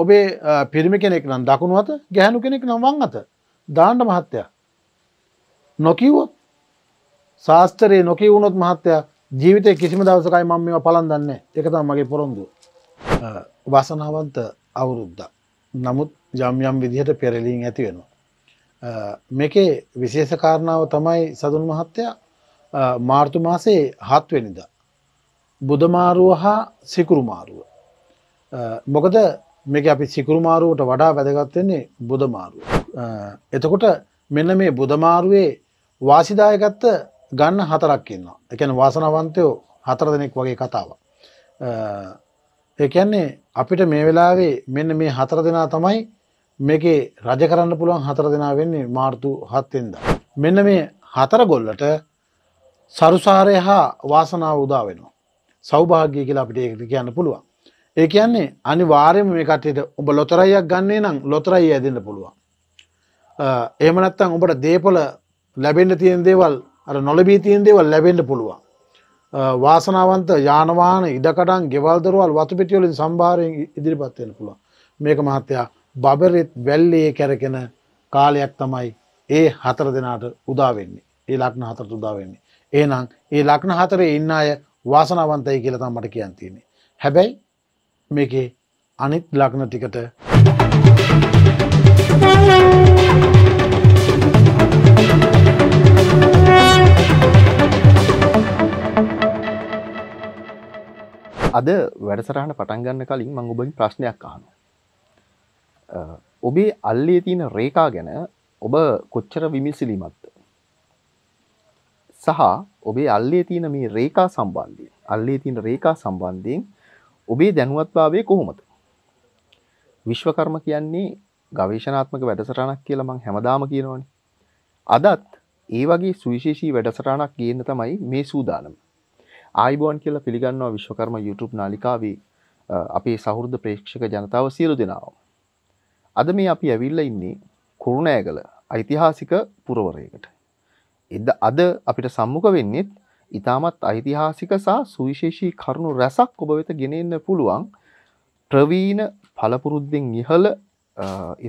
ඔබේ පිරිමි කෙනෙක් නම් දකුණු අත ගැහැනු කෙනෙක් නම්වන් අත දාණ්ඩ මහත්තයා. නොකිවොත් ශාස්ත්‍රයේ නොකී වුණොත් මහත්තයා ජීවිතය කිසිම දවසකයි මම මේවා පලන් දන්නේ එකතම් මගේ පොරොන්දු. වසනාවන්ත අවුරුද්ද. නමුත් යම්යම් විදිහට පෙරලීන් ඇති වෙනවා. මේකේ විශේෂකාරණාව තමයි සදුන් මහත්තයා මාර්තු මාසේ හත්වෙනිද. බුදමාරුව හා සිකුරුමාරුව. මොකද මේක අපි සිකුරුමාරුවට වඩා වැදගත්වෙන්නේ බුදමාරුව. එතකොට මෙන්න මේ බුදමාරුවේ වාසිදායකත්ත ගන්න හතරක් ඉන්නවා. එකන වාසනවන්තයෝ හතර දෙනෙක් වගේ කතාව. ඒකන්නේ අපිට මේ වෙලාවේ මෙන්න මේ හතර දෙනා තමයි මේකේ රජ කරන්න පුළුවන් හතර දෙනා වෙන්නේ මාර්තු හත්තෙන්ද. මෙන්න මේ හතර ගොල්ලට සරුසාරය හා වාසනාව උදා වෙනවා. සෞභාග්‍ය කියලා අපිට ඒකට කියන්න පුළුවන්. ඒ කියන්නේ අනිවාර්යම මේ කටයට ඔබ ලොතරයියක් ගන්නේ නම් ලොතරයි ඇදන්න පුළුවන්. එහමනත්තං ඔබට දේපල ලැබෙන්ට තියෙන් දේවල් අර නොලබී තියෙන් දේවල් ලැබෙන්ට පුළුවන්. වාසනාවන්ත යානවාන ඉඩකටන් ගෙවල්දරුවල් වතුපිටියොලින් සම්භාරයෙන් ඉදිරිපත්වෙන පුළුවන් මේක මහත්තයා බබරෙත් වැල්ලයේ කැරකෙන කාලයක් තමයි ඒ හතර දෙනාට උදාවෙන්නේ ඒ ලක්න හතර උදාවෙන්නේ. ඒනම් ඒ ලක්න හතරේ ඉන්න අය වාසනාවන්තයි කියලතම් මට කියන්තින්නේ. හැබැයි මේකේ අනිත් ලග්න ටිකට අද වැඩසටහන පටන් ගන්න කලින් මං ඔබගේ ප්‍රශ්නයක් අහන ඔබේ අල්ලේ තියෙන රේකා ගැන ඔබ කොච්චර විමිසිලිමත් සහ ඔබේ අල්ලේ තියෙන මේ රේකා සම්බන්ධය අල්ලේ තියෙන රේකා සම්බන්ධයෙන් ඔබේ දැනුවත්භාවය කොහොමද විශ්වකර්ම කියන්නේ ගවේශනාත්මක වැඩසටහනක් කියලා මං හැමදාම කියනවනේ අදත් ඒ වගේ සුවිශේෂී වැඩසටහනක් ගේන්න තමයි මේ සූදානම ආයිබෝන් කියලා පිළිගන්නවා විශ්වකර්ම YouTube නාලිකාවේ අපේ සහෘද ප්‍රේක්ෂක ජනතාව සියලු දෙනාව. අද මේ අපි ඇවිල්ලා ඉන්නේ කුරුණෑගල ඓතිහාසික පුරවරයකට. එද අද අපිට සම්මුඛ වෙන්නේ ඉතාමත් අයිතිහාසික සහ සුවිශේෂී කරුණු රැසක් ඔබ වෙත ගෙනෙන්න පුළුවන් ප්‍රවීණ පලපුරුද්දෙන් ඉහළ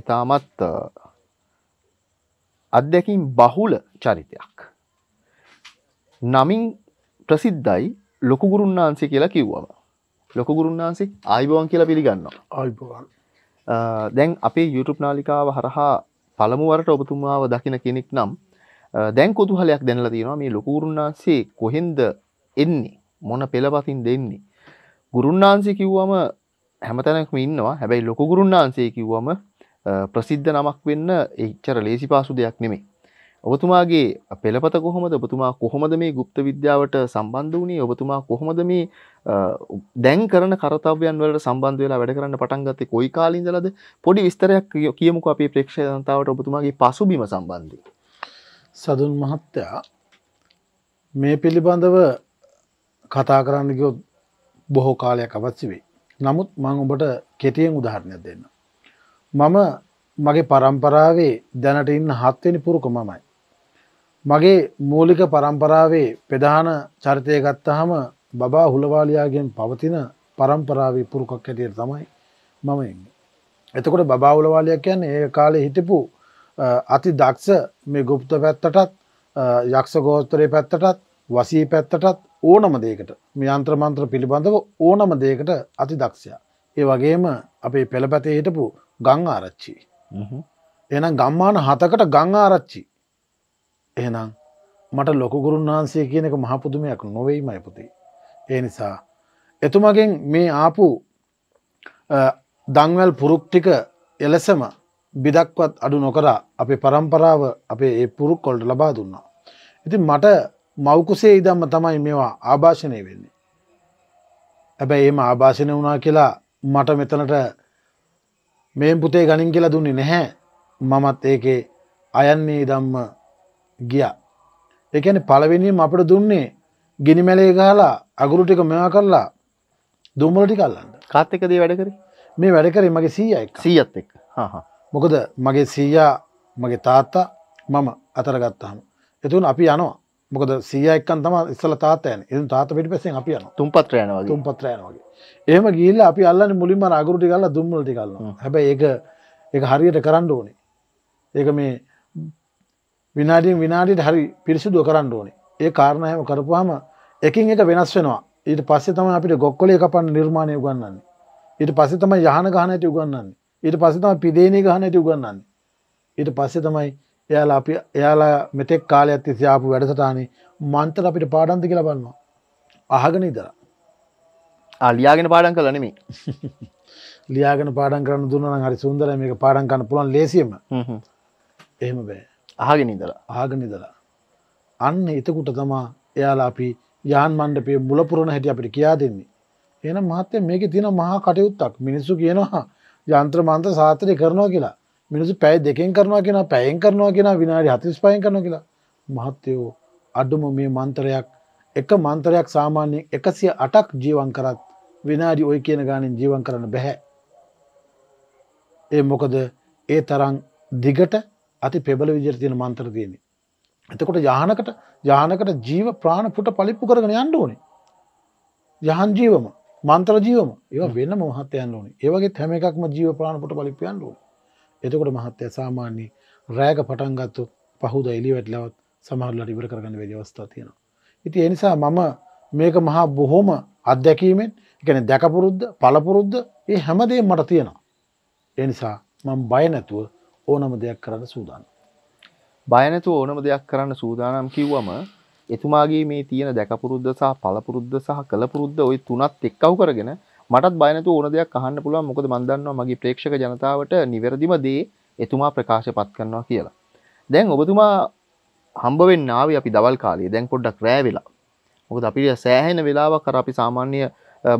ඉතාමත් අත්දැකින් බහුල චරිතයක්. නමින් ප්‍රසිද්ධයි ලොකුගුරුන්නාන්සේ කියලා කිව්වම. ලොකුගුරුන්නාන්සේ ආයිබෝන් කියලා පිළිගන්නවා ආයිබෝන් දැන් අපේ YouTube නාලිකාව හරහා පළමුුවරට ඔබතුමාව දකින කෙනෙක් නම් දැන් කොතුහලයක් දැනලා තියෙනවා මේ ලොකු උරුණාන්සේ කොහෙන්ද එන්නේ මොන පෙළපතින් දෙන්නේ ගුරුන්නාන්සේ කිව්වම හැමතැනකම ඉන්නවා හැබැයි ලොකු ගුරුන්නාන්සේ කිව්වම ප්‍රසිද්ධ නමක් වෙන්න එච්චර ලේසි පාසු දෙයක් නෙමෙයි ඔබතුමාගේ පෙළපත කොහොමද ඔබතුමා කොහොමද මේ গুপ্ত විද්‍යාවට සම්බන්ධ වුණේ ඔබතුමා කොහොමද මේ දැන් කරන කරතව්‍යන් වලට සම්බන්ධ වෙලා වැඩ කරන්න පටන් ගත්තේ කොයි කාලේ ඉඳලාද පොඩි විස්තරයක් කියමුකෝ අපේ ප්‍රේක්ෂක ජනතාවට ඔබතුමාගේ පසුබිම සම්බන්ධයෙන් සදුන් මහත්තයා මේ පිළිබඳව කතා කරන්න ගියොත් බොහෝ කාලයක් අවත්සි වෙයි. නමුත් මං ඔබට කෙටියෙන් උදාහරණයක් දෙන්න. මම මගේ පරම්පරාවේ දැනට ඉන්න හත්වෙනි පුරුක මමයි. මගේ මූලික පරම්පරාවේ ප්‍රධාන චරිතය ගත්තහම බබා හුලවාලයාගෙන් පවතින පරම්පරාවේ පුරුකක් හැටියට තමයි මම එන්නේ. එතකොට බබා හුලවාලයක් කියන්නේ ඒ කාලේ හිටපු අති දක්ෂ මේ ගුප්ත පැත්තටත් යක්ෂ ගෝස්තරය පැත්තටත් වසී පැත්තටත් ඕනම දේකට මේ අන්ත්‍රමන්ත්‍ර පිළිබඳව ඕනම දේකට අති දක්ෂයා. ඒ වගේම අපේ පෙළපැතේ හිටපු ගං ආරච්චි. එනම් ගම්මාන හතකට ගං ආරච්චි. එහනම් මට ලොකුගුරුන් වහන්සේ කියනක මහපුදුමයක් නොවෙයි මයිපුතේ. ඒ නිසා එතුමගෙන් මේ ආපු දංවැල් පුරුක්ටික එලෙසම බිදක්වත් අඩු නොකරා අපේ පරම්පරාව අපේ ඒ පුරුක් කොල්ට ලබා දුන්නා. ඉතින් මට මවකුසේ ඉදම්ම තමයි මේවා ආභාෂණය වෙන්නේ. හැබැයි එම ආභාෂණය වුණා කියලා මට මෙතනට මේ පුතේ ගනින් කියලා දුන්නේ නැහැ මමත් ඒකේ අයන්නේ ඉදම්ම ගියා. ඒකැන පලවෙනිීම අපට දුන්නේ ගිනිමැලේ ගහලා අගුරු ටික මෙවා කරලා දුම්මලටි කල්ලන්න කාත්තකදී වැඩකර මේ වැඩකර මගේ සීය සීයත් එක් හා. මොකද මගේ සීයා මගේ තාත්තා මම අතරගත්තහම එතුන් අපි යනවා මොකද සීයක්කන් තම ඉස්සල තාතයන එතු තාත පිටි පැසෙන් අපි යන තුම්පත්‍රයනවා තුම්පත්‍රයනවාගේ ඒම ගිල්ල අපි අල්ලන්න මුලින්ම අගුරටි කල්ලා දුම්මලටි කල්න්න හැබ ඒක එක හරියට කරන්න ඕනේ ඒක මේ විනාඩියෙන් විනාඩිට හරි පිරිසිදුව කරන්න ඕනේ ඒ කාරණයම කරපුහම එකින් එක වෙනස් වෙනවා ඊට පස්සේ තම අපිට ගොක්කොල එක පන් නිර්මාණය උගන්නන්නේ ඊට පස්සේ තම යහන ගානයට උගන්නන්නේ ඊට පස්සේ තමයි පිදේනේ ගහන ඇති උගන්වන්නේ. ඊට පස්සේ තමයි එයාලා අපි එයාලා මෙතෙක් කාලයක් තිස්සේ ආපු වැඩසටහනේ මන්තර අපිට පාඩම් දෙ කියලා බලනවා. අහගෙන ඉඳලා. ආ ලියාගෙන පාඩම් කළා නෙමෙයි. ලියාගෙන පාඩම් කරන්න දුන්නා නම් හරි සුන්දරයි මේක පාඩම් කරන්න පුළුවන් ලේසියෙම. හ්ම් එහෙම බෑ. අහගෙන ඉඳලා. අහගෙන ඉඳලා. අන්න එතකොට තමා එයාලා අපි යාන් මණ්ඩපයේ මුලපුරණ හැටි අපිට කියා දෙන්නේ. එහෙනම් මහත්තයා මේකේ තියෙන මහා කටයුත්තක්. මිනිස්සු කියනවා යන්ත්‍රමන්ත සාතරය කරනවා කියලා මිනිසු පැයි දෙකෙන් කරනවා කියෙන පැයෙන් කරනවා කියෙන විනාඩි හතිස් පයෙන් කරන කියලා මහත්තයෝ අඩුම මේ මන්තරයක් එක මන්තරයක් සාමාන්‍යයෙන් එකසිය අටක් ජීවන් කරත් විනාඩි ඔය කියන ගානෙන් ජීවන් කරන්න බැහැ. ඒ මොකද ඒ තරං දිගට අති පෙබල විජර තියෙන මන්තර දයන්නේ. එතකොට යානකට යානකට ජීව ප්‍රාණ පුට පලිප්පු කරගෙන යන්න ඕනේ. යහන් ජීවම මන්තර ජීවම ඒ වෙන්න මහත්තයන් ඕන ඒවගේ හැම එකක්ම ජීව ප්‍රාණපට පලිපියන් රුව එතකොට මහත්තය සාමාන්‍ය රෑක පටන්ගත්තු පහුද එලිවැටලවත් සමහරලට ඉවර කරගන්න වැදවස්ථා තියෙනවා. ඉති එනිසා මම මේක මහා බොහෝම අත්දැකීමෙන් එකන දැකපුරුද්ද පලපුරුද්ද ඒ හැමදේ මට තියෙනවා. එනිසා මං බයනැතුව ඕනම දෙයක් කරන්න සූදාන. බයනැතු ඕනම දෙයක් කරන්න සූදානම් කිව්වම එතුමාගේ මේ තියෙන දැකපුරුද්ද සහ පළපුරුද්ද සහ කළපුරුද්ද ওই තුනත් එක්කව කරගෙන මටත් බය නැතුව ඕන දෙයක් අහන්න පුළුවන් මොකද මම දන්නවා මගේ ප්‍රේක්ෂක ජනතාවට නිවැරදිම දේ එතුමා ප්‍රකාශපත් කරනවා කියලා. දැන් ඔබතුමා හම්බ වෙන්න ආවේ අපි දවල් කාලේ. දැන් පොඩ්ඩක් රෑ වෙලා. මොකද අපිට සෑහෙන වෙලාවක් අර අපි සාමාන්‍ය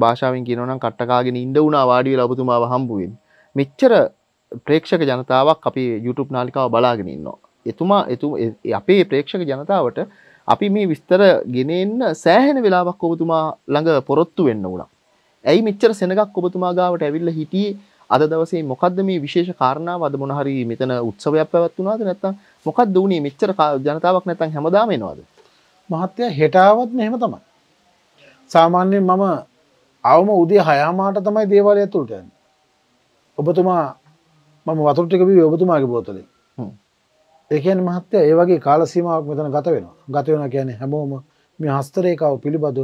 භාෂාවෙන් කියනවා නම් කට්ටකාගෙන ඉඳ වුණා වාඩි වෙලා ඔබතුමාව හම්බ වෙන්නේ. මෙච්චර ප්‍රේක්ෂක ජනතාවක් අපි YouTube නාලිකාව බලාගෙන ඉන්නවා. එතුමා එතු අපේ ප්‍රේක්ෂක ජනතාවට අපි මේ විස්තර ගෙනෙන්න සෑහෙන වෙලාවක් ඔබතුමා ළඟ පොරොත්තු වෙන්න වුණා. ඇයි මෙච්චර සෙනගක් ඔබතුමා ගාවට ඇවිල්ලා හිටියේ? අද දවසේ මොකද්ද මේ විශේෂ කාරණාව අද මොන හරි මෙතන උත්සවයක් පැවැත්වුණාද නැත්නම් මොකද්ද වුනේ මෙච්චර ජනතාවක් නැත්නම් හැමදාම එනවද? මහත්තයා හෙට ආවත් මෙහෙම තමයි. සාමාන්‍යයෙන් මම අවම උදේ 6:00ට තමයි දේවාලය ඇතුළට යන්නේ. ඔබතුමා මම වතුර ටික බිව්වේ ඔබතුමාගේ බෝතලේ. ඒකයන් මහත්තය ඒ වගේ කාල සීමාවක් මෙතන ගත වෙන ගත වෙන කියන හැමෝම මේ හස්තරේකාව පිළිබඳ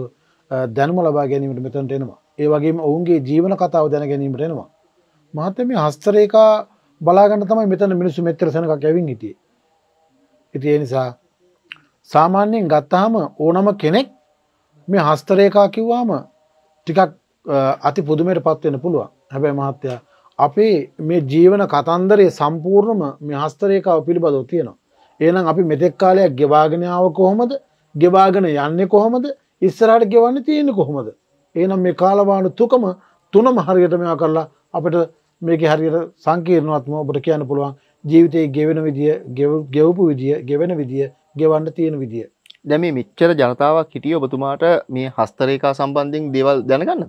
දැනුම ලබා ගැනීමට මෙතනට එනවා ඒ වගේම ඔවුන්ගේ ජීවන කතාව දැන ගැනීමට එනවා මහත්ත මේ හස්තරේකා බලාගන්න තමයි මෙතන මිනිස්සු මෙතර සැනක කැවින් හිටිය ඉති ඒ නිසා සාමාන්‍යයෙන් ගත්තාම ඕනම කෙනෙක් මේ හස්තරේකා කිව්වාම ටිකක් අති පුදුමයට පත්වෙන පුළුවන් හැබැයි මහත්තයා අපි මේ ජීවන කතන්දරේ සම්පූර්ණම මෙහස්තරයකාව පිළිබඳව තියෙනවා. ඒනම් අපි මෙතෙක් කාලයක් ගෙවාගෙනාව කොහොමද ගෙවාගෙන යන්නේ කොහොමද ඉස්සරහට ගෙවන්න තියෙන කොහොමද. ඒනම් මේ කාලවාන තුකම තුනම හරියට මෙයා කරලා අපට මේක හරියට සංකීර්ණවත්ම ඔබට කියන්න පුළුවන් ජීවිතයේ ගෙවෙන විදිිය ගෙවපු විදිිය ගෙවෙන විදිිය ගෙවන්න තියෙන විදිිය. දැම මෙච්චර ජනතාවක් හිටිය ඔබතුමාට මේ හස්තරේකා සම්බන්ධින් දෙවල් දැනගන්නද.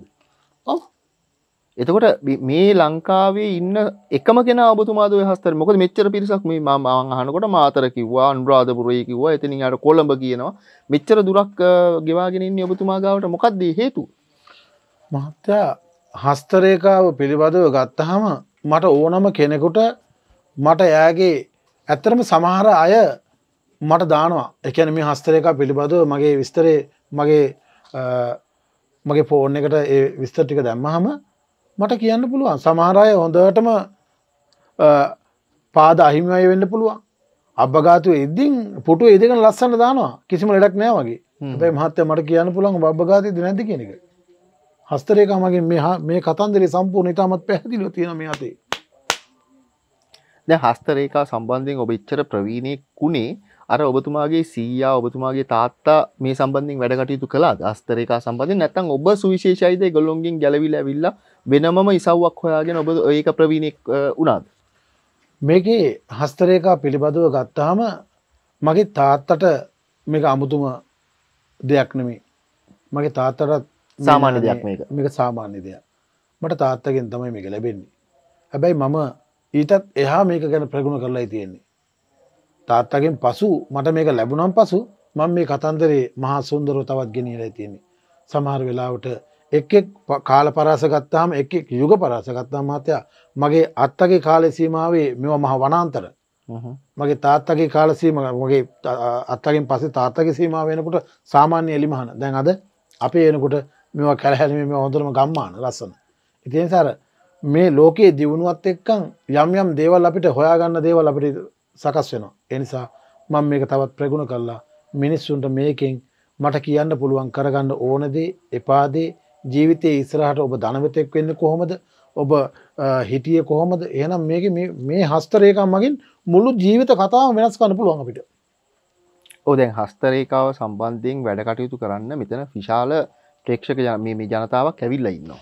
එතකොට මේ ලංකාවේ ඉන්න එකම කෙන ඔබතුමාද හස්තර මොක මෙච්චර පිරිසක් මේ මම අහනකොට මාතර කිව්වා අනුරාධපුරය කිව්වා එතිනි අට කොළඹ කියනවා මෙච්චර දුරක් ගෙවාගෙනින් ඔබතුමාගාවට මොකක්දී හේතු මහත්තා හස්තරේකාව පිළිබඳව ගත්තහම මට ඕනම කෙනෙකුට මට එයාගේ ඇත්තරම සමහර අය මට දානවා එකන මේ හස්තරේකා පිළිබඳව මගේ විස්තරේ මගේ මගේ ෆෝන් එකට ඒ විස්තර ටික දැම්මහම මට කියන්න පුළුවන් සමහරය හොඳටම පාද අහිමය වෙන්න පුළුවන් අබ්ගාතු ඉදදිින් පුටු ඉදිකන ලස්සන්න දානවා කිසිම ලඩක් නෑ වගේ ැයි මහත්තය මට කියන්න පුළන් බ්ගාත නැති කෙනෙක හස්තරේකමගේ මේ කතන්දරේ සම්පූර් නිතාමත් පැහදිලු තියෙන මේ අතේ ද හස්තරේකා සම්බන්ධයෙන් ඔබ ච්චර ප්‍රවීණයක් කුණේ අර ඔබතුමාගේ සීයා ඔබතුමාගේ තාත්තා මේ සම්බන්ධින් වැඩකටයුතු කළා අස්තරේකා සම්බන්ධ නැත්තම් ඔබ සුවිශේෂයිද ගොල්ලොන්ගෙන් ගැලවිලා ඇවිල්ලා වෙනමම ඉසව්වක් හොයාගෙන ඔබ ඒක ප්‍රවීණෙක් වුණාද මේකේ හස්තරේකා පිළිබඳව ගත්තාම මගේ තාත්තට මේක අමුතුම දෙයක් නෙමේ මගේ තාත්තටත් සාමාන්‍ය දෙයක් මේක මේක සාමාන්‍ය දෙයක් මට තාත්තගෙන් තමයි මේක ලැබෙන්නේ හැබැයි මම ඊටත් එහා මේක ගැන ප්‍රගුණ කරලා තියෙන්නේ තාත්තගෙන් පසු මට මේක ලැබුණම් පසු මං මේ කතන්දරේ මහා සුන්දරව තවත් ගෙනීලා තියෙන්නේ. සමහර වෙලාවට එක් එක් කාල පරාසගත්තාම එක් එක් යුග පරාසගත්තා මාතයා මගේ අත්තගේ කාලය සීමාවේ මෙව මහ වනාන්තර මගේ තාත්තගේ කාලසීම මගේ අත්තකින් පසේ තාත්තගේ සීම වෙනකොට සාමාන්‍ය එලිමහන දැන් අද අපේ එනකොට මෙවා කැරහැලීම හොඳරම ගම්මාන ලස්සන. ඉතින් සර මේ ලෝකයේ දියුණුවත් එක්කං යම් යම් දේවල් අපිට හොයාගන්න දේවල් අපිට සකස් වෙනවා. එනිසා මං මේක තවත් ප්‍රගුණ කල්ලා මිනිස්සුන්ට මේකෙන් මට කියන්න පුළුවන් කරගන්න ඕනදේ එපාදේ ජීවිතය ඉස්සරහට ඔබ ධනවතෙක් වෙන්න කොහොමද ඔබ හිටිය කොහොමද එනම් මේක මේ හස්තරේකම් මගින් මුළු ජීවිත කතාව වෙනස් කන්න පුළුවන් අපිට ඕදැන් හස්තරේකාව සම්බන්ධයෙන් වැඩ කටයුතු කරන්න මෙතන විශාල ප්‍රේක්ෂක මේ ජනතාවක් ඇවිල්ල ඉන්නවා.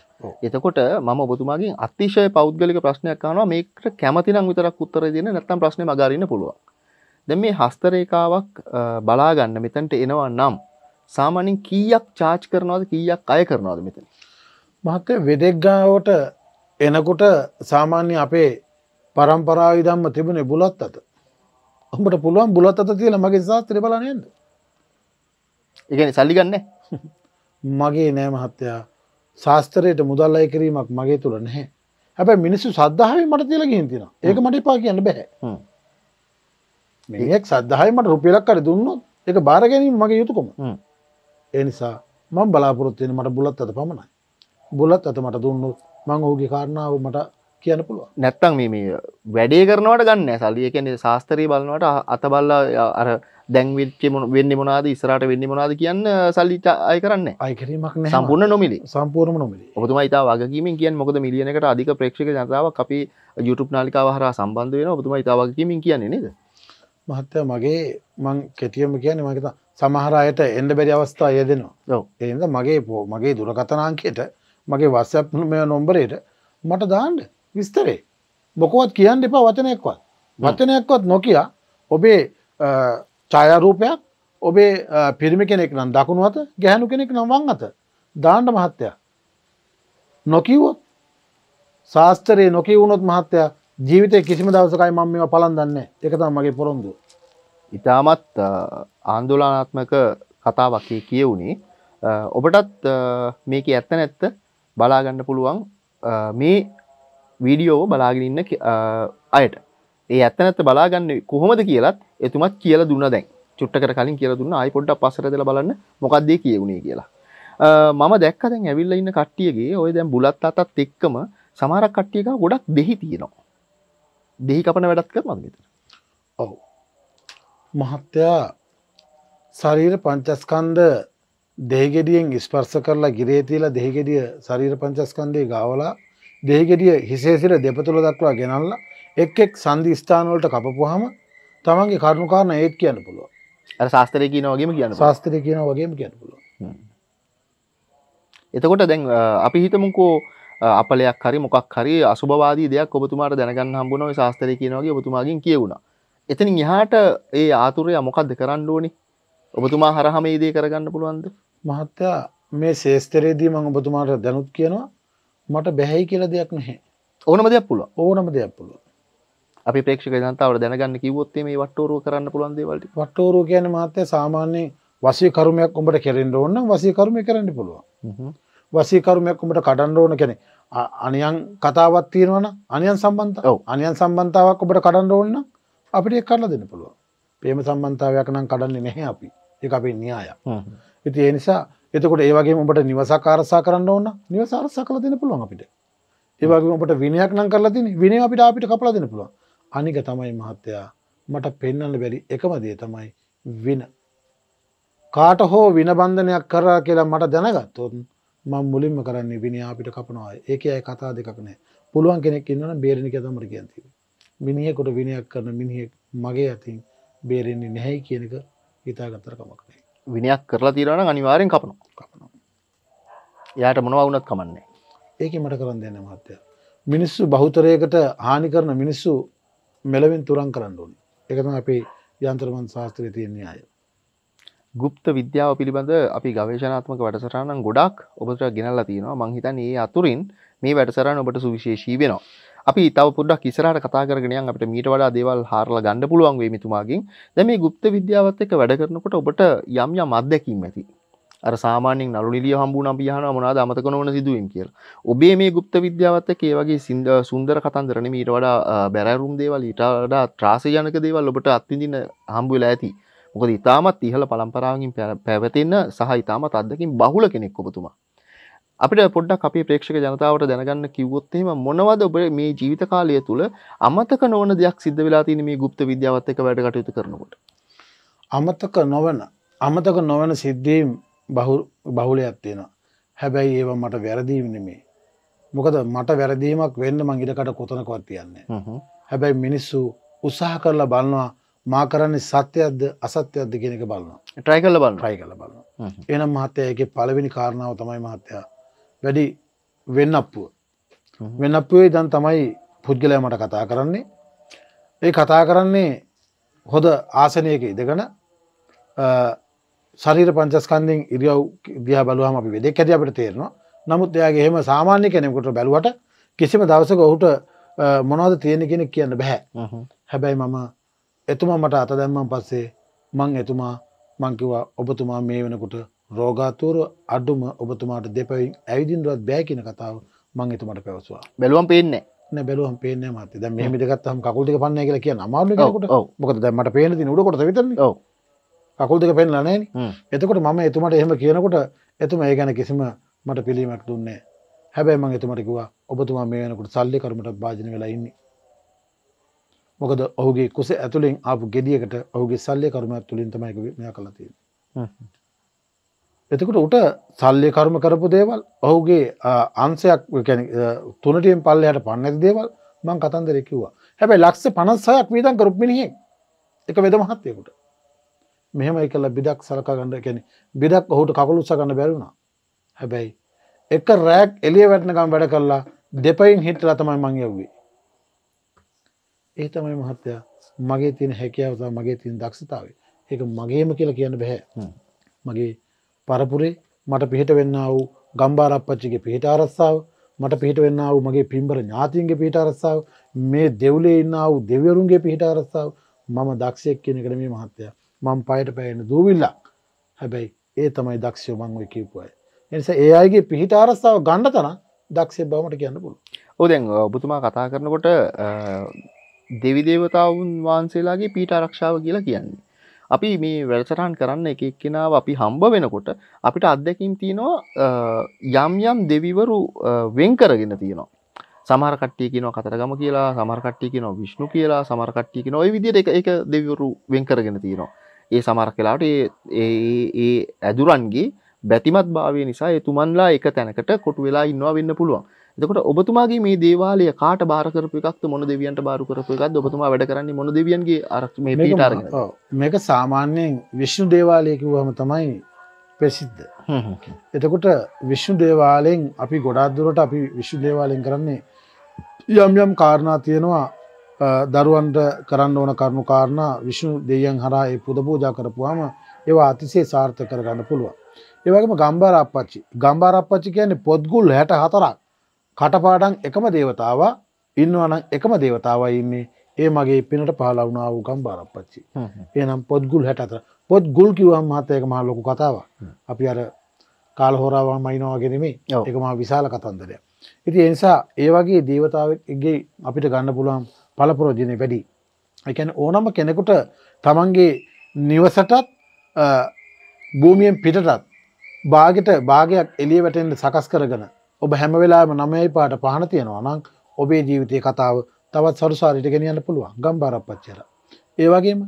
එතකොට මම ඔබතුමාගේ අතිශය පෞද්ගලික ප්‍රශ්නයක් කානවා මේකට කැමතිනම් විතරක් උත්තර දෙන්න නැත්තම් ප්‍රශ්නේ මගහරින්න පුළුවන්. දැන් මේ හස්තරේඛාවක් බලා ගන්න මෙතනට එනවා නම් සාමාන්‍යයෙන් කීයක් charge කරනවද කීයක් අය කරනවද මෙතන? මහත්තයා වෙදෙක් ගාවට එනකොට සාමාන්‍ය අපේ පරම්පරාව ඉදම්ම තිබුණේ බුලත් අත. උඹට පුළුවන් බුලත් අත තියලා මගේ ශාස්ත්‍රය බලන්න යන්න. ඒ කියන්නේ සල්ලි ගන්නෑ. මගේ නෑ මහත්තයා ශාස්තරයට මුදල් අය කිරීමක් මගේ තුළ නැහැ හැබැ මිනිස්සු සද්ධාවේ මට තියල ගහිතින ඒක මට පා කියන්න බැහැ මේක් සද්ධහමට රුපියලක් කර දුන්නොත් එක බාර ගැනීම මගේ යුතුකොම ඒ නිසා මං බලාපොරොත්තියෙන මට බුලත් අත පමණයි බුලත් අත මට දුන්නු මං ඔහුගේ කාරණාව මට කියන පුළුව නැත්තං මේ වැඩේ කරනවට ගන්න සල්ලිය කියන්නේ ශාස්තරී බලනවට අතබල්ල අර දැන්විච්චි වෙන්න මොනාද ඉස්රට වෙන්න මොනාද කියන්න සල්ලිච අය කරන්න අයකිරීමක් සම්පූර්ණ නොමිලි සම්පූර්ණ නොමිලි ඔතුම ඉතා වගකීමින් කියන් මොකද මිලියනකට අධික ප්‍රේක්ෂක ජනතාව අපි යුටුප් නාලිකාව හර සම්බන්ධ වෙන ඔතුම ඉතාවගකීමින් කියන්නේ නද මහත්තය මගේ මං කෙටියම කියන්නේ මගේත සමහරයට එන්ඩ බැරි අවස්ථා ය දෙනවා එද මගේ පෝ මගේ දුරකතනාංකයට මගේ වස්සප මෙ නොම්බරයට මට දාන්ඩ විස්තරේ මොකවත් කියන්න එපා වචනයක්වත් වචනයක්වත් නොකයා ඔබේ ඡායරූපයක් ඔබේ පිරිමි කෙනෙක් නම් දකුණු අත ගැහනු කෙනෙක් නම් වං අත දාණ්ඩ මහත්තයා නොකිවොත් ශාස්ත්‍රයේ නොකී වුණොත් මහත්තයා ජීවිතය කිසිම දවසකයි මම මේවා පලන් දන්නේ එක තමයි මගේ පොරොන්දුව. ඊටමත් ආందోලනාත්මක කතාවක් කියුණේ ඔබටත් මේක ඇත්ත නැත්ත බලාගන්න පුළුවන් මේ වීඩියෝ බලාගෙනඉන්න අයට ඒ ඇත්තනැත්ත බලාගන්න කොහොමද කියලත් එතුමත් කියල දුන්න දැන් චුට්ටකට කලින් කියල දුන්න අයිපොඩ්ඩ පසරදල බලන්න මොකක්දේ කියවුණේ කියලා මම දැක්කදැන් ඇවිල්ල ඉන්න කට්ටියගේ ඔය දැන් බුලත් අතත් එක්කම සමාරක් කට්ටියක ගොඩක් දෙහි තියෙනවා දෙහි කපන වැඩත් කර මංගත ඔවු මහත්තයා ශරීර පංචස්කන්ද දෙහිගෙඩියෙන් ඉස්පර්ස කරලා ගිරේතිීලා දෙහිගෙඩිය ශරීර පංචස්කන්දය ගාවලා දෙහිගෙඩිය හිසේ සිට දෙපතුල දක්වා ගෙනල්ලා එක් එක් සංධි ස්ථානවලට කපපුහම තමන්ගේ කරුණු කාරණ ඒත් කියන්න පුළුව අර ශාස්ත්‍රය කියන වගේම කියන ශාස්ත්‍රය කියන වගේම කියන්න පුළුව එතකොට දැන් අපි හිතමුකෝ අපලයක් හරි මොකක් හරි අසුභවාදී දෙයක් ඔබතුමාට දැනගන්න හම්බුන ඔය ශාස්ත්‍රය කියන වගේ ඔබතුමාගෙන් කියවුණා එතනින් එහාට ඒ ආතුරය මොකක්ද කරන්න ඕනේ ඔබතුමා හරහම ඒ දේ කරගන්න පුළුවන්ද මහත්තයා මේ ශේස්තරයේදී මම ඔබතුමාට දැනුත් කියනවා මට බැහැයි කියලා දෙයක් නැහැ ඕනම දෙයක් පුළුව ඕනම දෙයක් පුළුව අපි ප්‍රේක්ෂක ජනතාවට දැනගන්න කිව්වොත් මේ වට්ටෝරුව කරන්න පුළුවන් දේවල් ටික වට්ටෝරුව කියන්නේ මහත්තයා සාමාන්‍ය වසී කර්මයක් උඹට කෙරෙන්න ඕන නම් වසී කර්මය කරන්න පුළුවන් වසී කර්මයක් උඹට කඩන්න ඕන කියන්නේ අනියන් කතාවත් තියෙනවන අනියන් සම්බන්ධ ඔව අනියන් සම්බන්ධාවක් ඔබට කඩන්න ඕන්න අපිට එක් කරලා දෙන්න පුළුවන් ප්‍රේම සම්බන්ධාවයක් නම් කඩන්නේ නැහැ අපි ඒ අපේ න්‍යාය ඉති එනිසා එතකොට ඒවගේ ඔබට නිවසක් ආරසා කරන්න ඕන්න නිවස ආරසා කළ දෙන්න පුළුවන් අපිට ඒවගේ ඔබට විනයක් නම් කරලා තින විනය අපිට අපිට කපලා දෙන්න පුළුවන් අනික තමයි මහත්තයා මට පෙන්නන්න බැරි එකම දේ තමයි වින කාට හෝ වින බන්ධනයක් කරා කියලා මට දැනගත්තොත් මං මුලින්ම කරන්නේ විනි අපිට කපනවා ඒක අය කතා දෙකක් නෑ පුළුවන් කෙනෙක් ඉන්නවන බේරණික තමට කියන්ති. මිනිියකොට විනයක් කරන මිනිහෙක් මගේ ඇතින් බේරෙන්නේ නැහැයි කියනක හිතා ගත්තර කමක්නේ. විනයක් කරලා තිරන අනිවාරෙන් කපනු යායට මොනවා වුණත් කමන්නේ ඒක මට කරන්න දෙන්න මත්තය මිනිස්සු බහුතරයකට හානි කරන මිනිස්සු මෙලවින් තුරන් කරන්න ඕනි එකතම අපි යන්ත්‍රමන් ශාස්ත්‍රය තියන්නේ අය ගුප්ත විද්‍යාව පිළිබඳ අපි ගවේශනාත්මක වැඩසටහනම් ගොඩක් ඔබට ගෙනල්ලා තියෙනවා මංහිතන් ඒ අතුරින් මේ වැඩසරන්න ඔබට සුවිශේෂී වෙනවා අපි තව පුඩක් ඉස්සරහට කතා කරගෙන යන් අපිට මීට වඩා දේවල් හාරලා ගන්න පුළුවන් වෙයි මෙතුමාගෙන්. දැන් මේ গুপ্ত විද්‍යාවත් එක්ක වැඩ කරනකොට ඔබට යම් යම් අත්දැකීම් ඇති. අර සාමාන්‍යයෙන් නළු නිලිය හම්බුණා අපි අහනවා මොනවද අමතක නොවන සිදුවීම් කියලා. ඔබේ මේ গুপ্ত විද්‍යාවත් එක්ක ඒ වගේ සුන්දර කතන්දර නෙමෙයි ඊට වඩා බැරෑරුම් දේවල් ඊට වඩා ත්‍රාසජනක දේවල් ඔබට අත්විඳින හම්බ වෙලා ඇති. මොකද ඉතාමත් ඉහළ පළම්පරාවකින් පැවතෙන්න සහ ඉතාමත් අත්දකින් බහුල කෙනෙක් ඔබතුමා. අපිට පොඩ්ඩක් අපේ ප්‍රේක්ෂක ජනතාවට දැනගන්න කිව්වොත් එහෙම මොනවද ඔබ මේ ජීවිත කාලය තුල අමතක නොවන දෙයක් සිද්ධ වෙලා තියෙන මේ গুপ্ত විද්‍යාවත් එක්ක වැඩ කටයුතු කරනකොට අමතක නොවන අමතක නොවන සිද්ධීම් බහුලයක් තියෙනවා හැබැයි ඒවා මට වැරදීම නෙමේ මොකද මට වැරදීමක් වෙන්න මං ඉඩකට කොතනකවත් තියන්නේ හැබැයි මිනිස්සු උත්සාහ කරලා බලනවා මා කරන්නේ සත්‍යයක්ද අසත්‍යයක්ද කියන එක බලනවා ට්‍රයි කරලා බලන්න ට්‍රයි කරලා බලනවා එහෙනම් මහත්තයා ඒකේ පළවෙනි කාරණාව තමයි මහත්තයා වැඩි වෙන්නප්පුුව. වෙන්නප්පුේ දන් තමයි පුද්ගලය මට කතා කරන්නේ. ඒ කතා කරන්නේ හොද ආසනයක ඉදගන සරීර පංචස්කන්දිින් ඉරියව් දිය බලුවම අපි වෙදෙක් ඇති අපට තේරනවා නමුත් එයාගේ එහෙම සාමාන්‍ය කෙනෙකුට බැලුවට කිසිම දවසක ඔහුට මොනවද තියෙන කෙනෙක් කියන්න බැහැ හැබැයි මම එතුමා මට අත දැම්මන් පස්සේ මං එතුමා මංකිවා ඔබතුමා මේ වෙනකුට රෝගාතුර අඩුම ඔබතුමාට දෙපයින් ඇවිදිින්රුවත් බෑකින කතාව මං එතුමට පැවසවා බැලුවම් පේන්නේ බැලුවම් පේන මත ද මිටගත්හම කකුල්ටික පන්න කියල කිය නමාරකට මොකද දැමට පේන ති උඩකොට විතර කකුල්ටික පෙන්ලනෑ එතකොට මම එතුමට එහෙම කියනකොට එතුම ඒ ගැන කිසිම මට පිළීමක් දුන්නේ හැබැයි මං එතුමටකවා ඔබතුමා මේ වෙනකට සල්ලි කරමට භාජන වෙලයින්න මොකද ඔහුගේ කුස ඇතුළින් අපපු ගෙඩියකට ඔහුගේ සල්ලය කරුම ඇතුළින් තමයික කලතිය එතකට උට සල්ලය කර්ම කරපු දේවල් ඔහුගේ අන්සයක් තුනටයෙන් පල්ලයට පන්න ඇති දේවල් මං කතන්දර කිව්වා හැබැයි ලක්ස පනස්සයක් වීදන් කරුප්මිණිහෙන් එක වෙද මහත්තයකුට මෙහෙමයි කල බිඩක් සලකාගන්න කැන බිඩක් ඔහුට කකුලුස ගන්න බැරුණා හැබැයි එක රෑක් එලිය වැටනකම් වැඩ කරලා දෙපයින් හිටලා තමයි මං යව්වේ ඒ තමයි මහත්තයා මගේ තියෙන හැකියාවතා මගේ තින් දක්ෂතාවේ ඒක මගේම කියලා කියන්න බැහැ මගේ පරපුරේ මට පිහිට වෙන්න වූ ගම්බාරප්පච්චිගේ පිහිට අරස්සාාව මට පිහිට වෙන්න වූ මගේ පිම්බර ඥාතින්ගේ පිහිට අරස්සාාව මේ දෙව්ලේ ඉන්න වූ දෙවරුන්ගේ පිහිට අරස්සාාව මම දක්ෂයක් කියන කරමේ මහත්තය මං පයට පැයෙන දූවිල්ලක් හැබැයි ඒ තමයි දක්ෂය මං ඔය කිව්පුයි. එනිසා ඒ අයගේ පිහිට අරස්සාාව ගණ්ඩ තන දක්ෂය බවට කියන්න පුළු. ඕදැන් ඔබතුමා කතා කරනකොට දෙවිදේවතාවුන් වහන්සේලාගේ පීට ආරක්ෂාව කියලා කියන්නේ. අපි මේ වැඩසටහන් කරන්න එක එක්කෙනාව අපි හම්බ වෙනකොට අපිට අත්දැකීම් තියෙනවා යම් යම් දෙවිවරු වෙන් කරගෙන තියෙනවා සමහරකට්ටිය කියනවා කතරගම කියලා සමහරකට්ටිය කියනවා විශ්ණු කියලා සමහරකට්ටිය කියනවා ওই විදිහට එක එක දෙවිවරු වෙන් කරගෙන තියෙනවා ඒ සමහර කාලාට ඒ ඒ ඇදුරන්ගේ බැතිමත් භාවය නිසා එතුමන්ලා එක තැනකට කොටු වෙලා ඉන්නවා වෙන්න පුළුවන් එතකොට ඔබතුමාගේ මේ දේවාලය කාට බාරකරපු එකක් මොන දෙවියන්ට බාරු කරපු එකක් ඔබතුමා වැඩ කරන්නේ මොන දෙවියන්ගේ අරක් මේ ටරග මේක සාමාන්‍යයෙන් විශ්ණු දේවාලයකිවහම තමයි ප්‍රසිද්ධ එතකොට විශ්ණු දේවාලයෙන් අපි ගොඩාදුරට අපි විශ්ු දේවාලයෙන් කරන්නේ යම් යම් කාරණා තියෙනවා දරුවන්ට කරන්න ඕන කරුණු කාරණ විශ්ණු දෙයන් හරා ඒ පුද පූජා කරපුවාම ඒවා අතිසේ සාර්ථ කරගන්න පුළුවන් ඒවගේම ගම්බාර අපපච්චි ගම්බාර අපපච්චි කියන්නේ පොද්ගුල් හැට හතරක් කටපාඩන් එකම දේවතාවා ඉන්නවනම් එකම දේවතාවයි ඉන්නේ ඒ මගේ පිනට පහලවුණා වූ ගම්බාරප්පච්චි. එනම් පොත්ගුල් හැට අතර පොත් ගුල් කිවම් මහතයක මහ ලොකු කතාව. අපි අර කාල හෝරාවන් මයිනවාගෙනෙමේ එකම විශාල කතන්දරය. ඉති එනිසා ඒ වගේ දේවතාවගේ අපිට ගන්න පුළුවන් පලපොරෝජනය වැඩි. එකැන ඕනම කෙනෙකුට තමන්ගේ නිවසටත් භූමියෙන් පිටටත් භාගට භාගයක් එලිය වැටෙන්ට සකස් කරගන ඔබ හැම වෙලාම නමයි පාට පහන තියෙනවා නම් ඔබේ ජීවිතය කතාව තවත් සරුසාරිට ගෙනියන්න පුළුවන් ගම්බාරපච්චර. ඒවගේම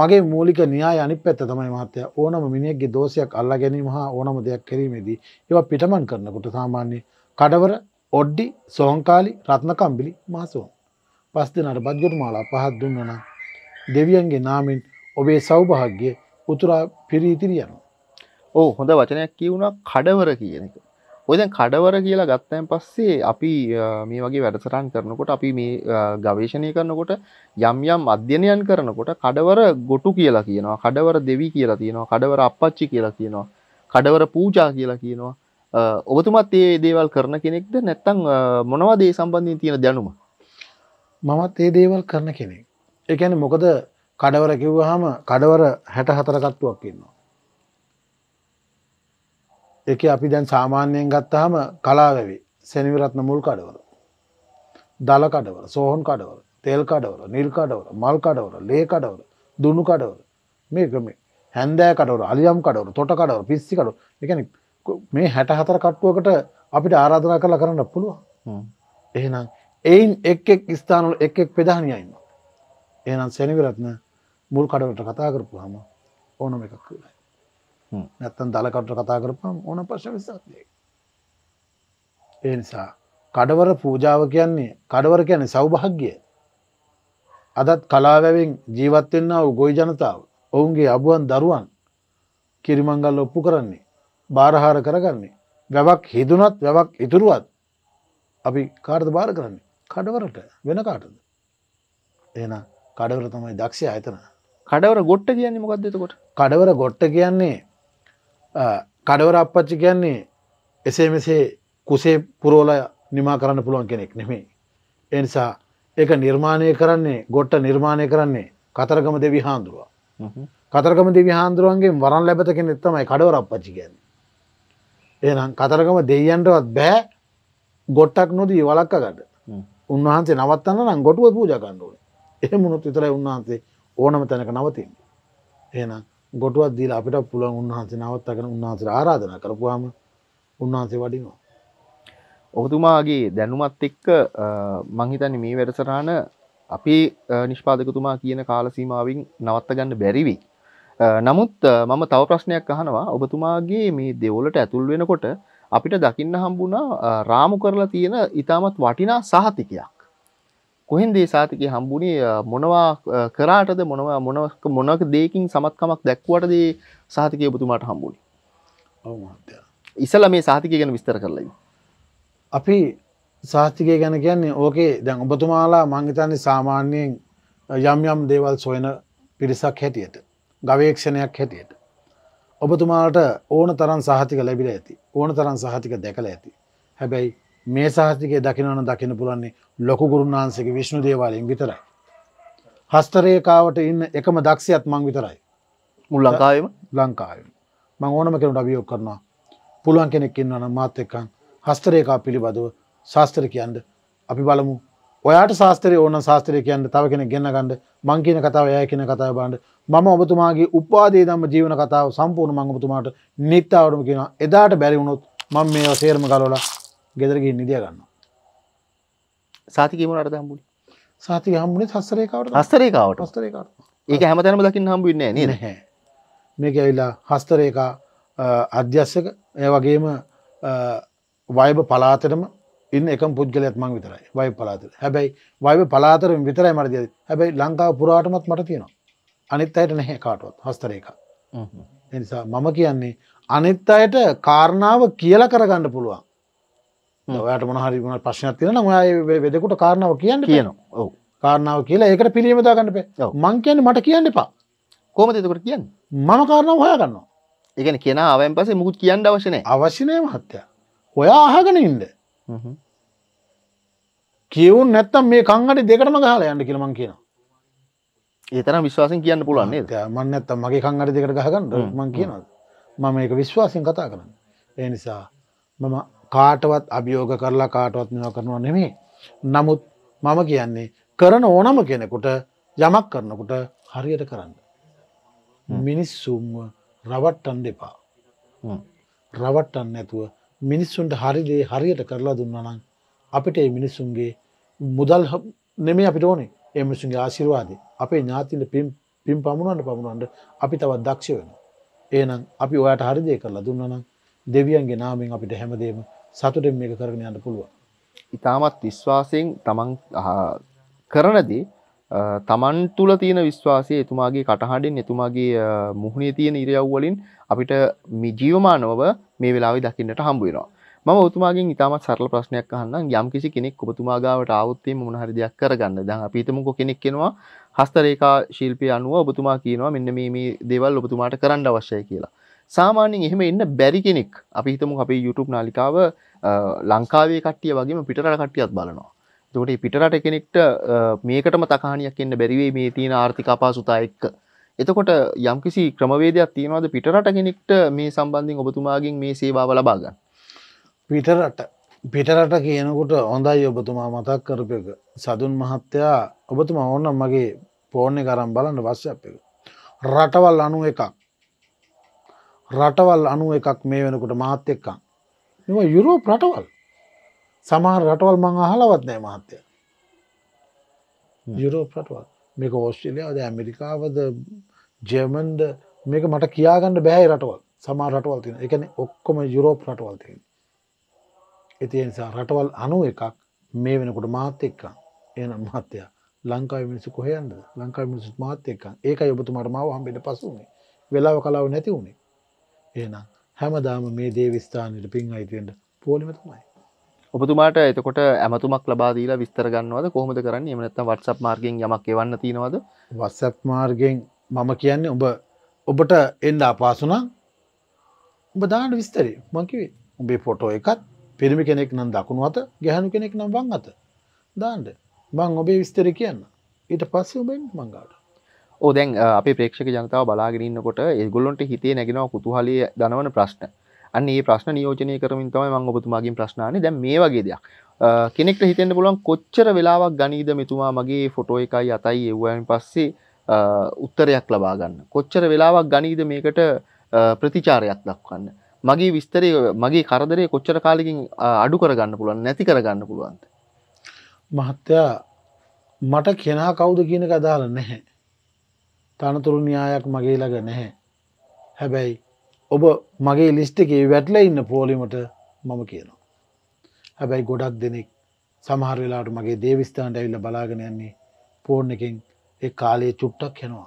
මගේ මූලික න්‍යාය අනි පැත්ත තමයි මහත්තය ඕනම මිනිෙක්ගේ දෝෂයක් අල්ලා ගැනීම හා ඕනම දෙයක් කිරීමේදී ඒව පිටමන් කරනකොට සාමාන්‍ය කඩවර ඔඩ්ඩි සෝංකාලි රත්නකම්බිලි මාසෝන්. පස් දෙනට බද්ගොට මාලා පහත් දුන්නන දෙවියන්ගේ නාමෙන් ඔබේ සෞභහග්‍ය උතුරා පිරීතිරියනු. ඕ හොඳ වචනයක් කියවුණ කඩවර කියන එක. ඔයදැන් කඩවර කියලා ගත්තයන් පස්සේ අපි මේ වගේ වැඩසටන් කරනකොට අපි මේ ගවේශණය කරනකොට යම් යම් අධ්‍යනයන් කරනකොට කඩවර ගොටු කියලා කියනවා කඩවර දෙවී කියලා තියෙනවා කඩවර අපපච්චි කියලා කියනවා කඩවර පූජා කියලා කියනවා ඔබතුමත් ඒ දේවල් කරන කෙනෙක්ද නැත්තං මොනවා දේ සම්බන්ධී තියෙන දැනුම මමත් ඒ දේවල් කරන කෙනෙක් එකැන මොකද කඩවර කිව්වහම කඩවර හැට හතරකත්තුවක් කියන්නවා එක අපි දැන් සාමාන්‍යයෙන් ගත්තහම කලාවැවේ සැනිවිරත්න මුල් කඩවර. දල කඩවර සෝහන් කඩවර තෙල් කඩවර නිල් කඩවර මල් කඩවර ලේ කඩවර දුුණු කඩවර මේකම හැන්දෑ කඩවර අලියම් කඩවර තොට කඩවර පිස්සිකඩු එකන මේ හැට හතර කට්ටුවකට අපිට ආරාධනා කරලා කරන්න පුළුවන් එහෙනම් එයින් එක් එක් ස්ථානල එක් එක් ප්‍රධානයයින්න එනම් සැනිවිරත්න මුල් කඩවලට කතා කරපු හම ඕනම එකක් කියලයි නැත්තන් දලකට කතා කරපම් ඕන පශ්න විසාත්ය. ඒ නිසා කඩවර පූජාව කියන්නේ කඩවර කියන්නේ සෞභහග්‍යය. අදත් කලාවැවෙන් ජීවත්වෙන්න වූ ගොයි ජනතාව ඔවුන්ගේ අබුවන් දරුවන් කිරිමංගල් ඔප්පු කරන්නේ බාරහාර කරගන්නේ වැවක් හිදුනත් වැවක් ඉතුරුවත් අපි කාර්ද බාර කරන්නේ කඩවරට වෙන කාටද එන කඩවර තමයි දක්ෂය අයතන කඩවර ගොට්ට කියන්නේ මොකක්දතකොට කඩවර ගොට්ට කියන්නේ කඩවර අපපච්චි කියන්නේ එසේ මෙසේ කුසේ පුරෝල නිමා කරන්න පුළුවන් කෙනෙක් නෙමේ. එනිසා ඒක නිර්මාණය කරන්නේ ගොට්ට නිර්මාණය කරන්නේ කතරගම දෙවි හාන්දුරුව. කතරගම දෙවි හාන්දුරුවන්ගේ වරන් ලැබත කෙනෙක් තමයි කඩවර අපපච්චි කියන්නේ. එනම් කතරගම දෙයියන්ටවත් බෑ ගොට්ටක් නොදී වලක්ක ගඩ උන්වහන්සේ නවත්තන්න නම් ගොටුව පූජ කණ්ඩුවන එහෙමුණුත් විතරයි උන්වහන්සේ ඕනම තැනක නවතින් එනම් ගොටුවත් දීලා අපිට පුළුවන් උන්වහන්සේ නවත්තගෙන උන්වහන්සේට ආරාධනා කරපුවාම උන්වහන්සේ වඩිනවා. ඔබතුමාගේ දැනුමත් එක්ක මං හිතන්නේ මේ වැඩසටහන අපේ නිෂ්පාදකතුමා කියන කාල සීමාවෙන් නවත්ත ගන්න බැරි වෙයි. නමුත් මම තව ප්‍රශ්නයක් අහනවා ඔබතුමාගේ මේ දෙවොලට ඇතුල් වෙනකොට අපිට දකින්න හම්බුණා රාමු කරලා තියෙන ඊටමත් වටිනා සහතිකයක්. කොහෙන්දේ සාතිකය හම්බුණේ මොනවා කරාටද මොනවා මොනවක මොනක දෙකින් සමත්කමක් දැක්වටද සාතිකය ඔබතුමාට හම්බුණේ ඉසල මේ සාතිකය ගැන විස්තර කරලයි අපි සාස්තිකය ගැන කියන්නේ ඕකේ දැන් ඔබතුමාලා මංගිතන්නේ සාමාන්‍යයෙන් යම් යම් දේවල් සොයන පිරිසක් හැටියට ගවේක්ෂණයක් හැටියට ඔබතුමාට ඕන තරන් සාහතික ලැබිල ඇති ඕන තරන් සාහතික දැකල ඇති හැබැයි මේ සහස්තිකය දකිනවන දකින පුළන්නේ ලොකු ගුරුන්ාන්සගේ විශ්ණු දේවාලයෙන් විතරයි. හස්තරේකාවට ඉන්න එකම දක්ෂයත් මං විතරයි. මුල් ලංකායම ලංකායම මං ඕනම කෙනට අභියෝක් කරනවා පුළුවන් කෙනෙක් ඉන්නවන මාත් එක්කන් හස්තරේකා පිළිබඳව ශාස්ත්‍ර කියන්ට අපි බලමු ඔයාට ශාස්ත්‍රය ඕන ශාස්ත්‍රය කියන්න තව කෙන ගෙන්න්න ගණඩ මං කියන කතාව යය කියන කතා බාන්ඩ මම ඔබතුමාගේ උපාදේ දම්ම ජීවන කතාව සම්පූර්ණ මංගපතුමාට නිත්තාවටම කියෙන එදාට බැරි වුණොත් මං මේ සේරම කලෝලා ගෙදරගින් නිදිය ගන්න සාතිකීම අට හම්බුලි සාති හම්බුණේ හස්සරේකාවට හස්තරේකාවට හස්තරේකාවට ඒක හැමතැනම දකින්න හම්බුන්නේ නේ නැහැ මේක ඇවිල්ලා හස්තරේකා අධ්‍යස්සක ඒ වගේම වයබ පලාතරම ඉන්න එක පුද්ගලයත් මං විතරයි වය පලාතර හැබැයි වයබ පලාතරම විතරයි මරද හැබැයි ලංකාව පුරාටමත් මට තියෙනවා අනිත් අයට නැහැ කාටුවත් හස්තරේක එනිසා මම කියන්නේ අනිත් අයට කාරණාව කියල කරගන්න පුළුවන් ඔයාට මොහරි වුණ ප්‍රශ්නයක් තියෙන ඔයා වෙදකුට කාරණාව කියන්න කියන ඔව කාරණාව කියලා ඒකට පිළියමදා ගන්නප මං කියන්නේ මට කියන්න එපා කොහොමද එතකොට කියන්නේ මම කාරණාව හොයාගන්නවා ඒ කියන්නේ කෙනා ආවෙන් පස්සේ මුකුත් කියන්න අවශ්‍ය නැහැ අවශ්‍ය නැහැ මහත්තයා ඔයා අහගෙන ඉන්න කියවුන් නැත්තම් මේ කංගඩි දෙකටම ගහලා යන්න කියලා මං කියනවා ඒ තරම් විශ්වාසයෙන් කියන්න පුළුවන් නේද මම නැත්තම් මගේ කංගඩි දෙකට ගහගන්න මං කියනවා මම මේක විශ්වාසයෙන් කතා කරන්නේ ඒ නිසා මම කාටවත් අභියෝග කරලා කාටවත් මෙවා කරනවා නෙමේ. නමුත් මම කියන්නේ කරන ඕනම කෙනෙකුට යමක් කරනකුට හරියට කරන්න. මිනිස්සුම්ව රවට්ටන් දෙපා. රවට්ටන්න ඇතුව මිනිස්සුන්ට හරිදේ හරියට කරලා දුන්නනම් අපිට ඒ මිනිස්සුන්ගේ මුදල් නෙමේ අපිට ඕනේ ඒ මිනිසුන්ගේ ආශිරවාදේ අපේ ඥාතිල පිම් පින් පමුණන්ට පමුණන්ට අපි තවත් දක්ෂ වෙන. ඒනම් අපි ඔයාට හරිදය කරලා දුන්නනම් දෙවියන්ගේ නාමෙන් අපිට හැමදේම සතුටින් මේක කරගෙන යන්න පුළුවන්. ඉතාමත් විශ්වාසයෙන් තමන් කරනදී තමන් තුළ තියෙන විශ්වාසය එතුමාගේ කටහඩෙන් එතුමාගේ මුහුණේ තියෙන ඉරියව්වලින් අපිට මිජීවමානව මේ වෙලාවි දකින්නට හම්බුවෙනවා මම ඔතුමාගේ ඉතාමත් සරල ප්‍රශ්නයක් අහන්න යම් කිසි කෙනෙක් ඔබතුමාගාවට අවුත්තේ මොනහරි දෙයක් කරගන්න දැන් අපිතමක කෙනෙක් කෙනවා හස්තරේකා ශිල්පය අනුව ඔබතුමා කියනවා මෙන්න මේ දේවල් ඔබතුමාට කරන්න අවශ්‍යය කියලා සාමාන්‍යෙන් එහෙම එන්න බැරි කෙනෙක් අපි හිතමු අපේ YouTube නාලිකාව ලංකාවේ කට්ටිය වගේම පිටරට කට්ටියත් බලනවා. එතකොට මේ පිටරට කෙනෙක්ට මේකටම තකහණියක් එන්න බැරි වෙයි මේ තියෙන ආර්ථික අපහසුතාව එක්ක. එතකොට යම්කිසි ක්‍රමවේදයක් තියෙනවද පිටරට කෙනෙක්ට මේ සම්බන්ධයෙන් ඔබතුමාගෙන් මේ සේවාව ලබා ගන්න? පිටරට පිටරට කියනකුට හොඳයි ඔබතුමා මතක් කරපයක සදුන් මහත්තයා ඔබතුමා ඕන්න මගේ පෝර්ණය කරම් බලන්න වස්සප එක. රටවල් අනු එකක් රටවල් අනුව එකක් මේ වෙනකොට මහත් එක්කං. මෙම යුරෝප රටවල් සමහර රටවල් මං අහලවත් නෑ මහත්තය. යුරෝප රටවල් මේක ඔස්ට්‍රලියාවද ඇමරිකාවද ජෙමන්ද මේක මට කියාගන්න බෑහි රටවල් සමා රටවල් තින එකන ඔක්කොම යුරෝප රටවල් තියෙන්. එති නිසා රටවල් අනුව එකක් මේ වෙනකොට මාත එක්කං එනම් මහත්තයා ලංකාව මිනිසු කොහයන්ද ලංකාව මිනිසුත් මාත එක්කං ඒක යොබතුමට මාව හම්බෙට පසුනේ වෙලාව කලාව නැති වුණේ එහෙනම් හැමදාම මේ දේවස්ථානයට පින් අයිතිෙන්ට පෝලිම තමයි. ඔබතුමාට එතකොට ඇමතුමක් ලබාදීලා විස්තර ගන්නවද කොහොමද කරන්න එමනත්ත වටසප් මාර්ගෙන් යමක් එවන්න තියෙනවද වස්සප් මාර්ගෙන් මම කියන්නේ ඔබ ඔබට එන්ඩ අපාසුනා ඔබ දාට විස්තරේ මකිවේ උබේ පොටෝ එකත් පිරිමි කෙනෙක් නම් දකුණු අත ගැහනු කෙනෙක් නම් වං අත දාන්ට බං ඔබේ විස්තර කියන්න ඊට පස්සේ ඔබෙන් මංගාට ඕදැන් අපි ප්‍රේක්ෂක ජනතාව බලාගෙනන්නකොට ඒගොල්ලොන්ට හිතේ නැගෙනවා කුතුහලිය දනවන ප්‍රශ්න අන්න ඒ ප්‍රශ්න නියෝජනය කරමින් තමයි මං ඔබතුමාගේ ප්‍රශ්නාන දැන් මේ වගේ දෙයක් කෙනෙක්ට හිතෙන්න්න පුළුවන් කොච්චර වෙලාවක් ගනීද මෙතුමා මගේ ෆොටෝ එකයි අතයි එව්වන් පස්සේ උත්තරයක් ලබාගන්න කොච්චර වෙලාවක් ගනීද මේකට ප්‍රතිචාරයක් දක්වන්න මගේ විස්තරය මගේ කරදරය කොච්චර කාලකින් අඩු කරගන්න පුළුවන් නැති කරගන්න පුළුවන්ද මහත්තයා මට කෙනා කවුද කියන කදාල නැහැ තනතුරු න්‍යායක් මගේ ලග නැහැ. හැබැයි ඔබ මගේ ලිස්්ටිකේ වැටල ඉන්න පෝලිමට මම කියනවා. හැබැයි ගොඩක් දෙනෙක් සමහර වෙලාට මගේ දේවිස්ථාන්ට ඇවිල්ල බලාගෙනයන්නේ පෝර්ණ එකින් ඒ කාලයේ චුට්ටක් හෙනවා.